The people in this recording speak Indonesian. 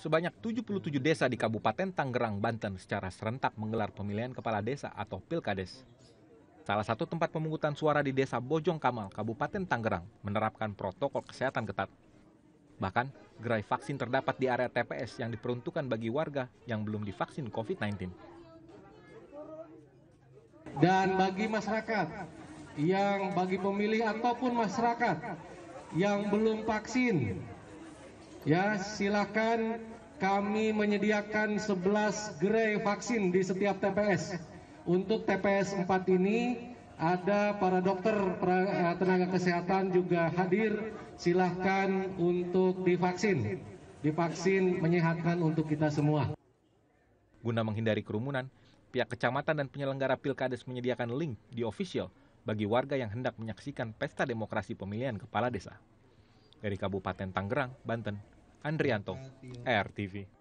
sebanyak 77 desa di Kabupaten Tangerang, Banten secara serentak menggelar pemilihan kepala desa atau Pilkades. Salah satu tempat pemungutan suara di Desa Bojong Kamal, Kabupaten Tangerang, menerapkan protokol kesehatan ketat. Bahkan, gerai vaksin terdapat di area TPS yang diperuntukkan bagi warga yang belum divaksin COVID-19. Dan bagi masyarakat yang bagi pemilih ataupun masyarakat yang belum vaksin, Ya, silahkan kami menyediakan 11 gerai vaksin di setiap TPS. Untuk TPS 4 ini ada para dokter, eh, tenaga kesehatan juga hadir. Silahkan untuk divaksin. Divaksin menyehatkan untuk kita semua. Guna menghindari kerumunan, pihak kecamatan dan penyelenggara pilkades menyediakan link di official bagi warga yang hendak menyaksikan pesta demokrasi pemilihan kepala desa. Dari Kabupaten Tangerang, Banten, Andrianto, RTV.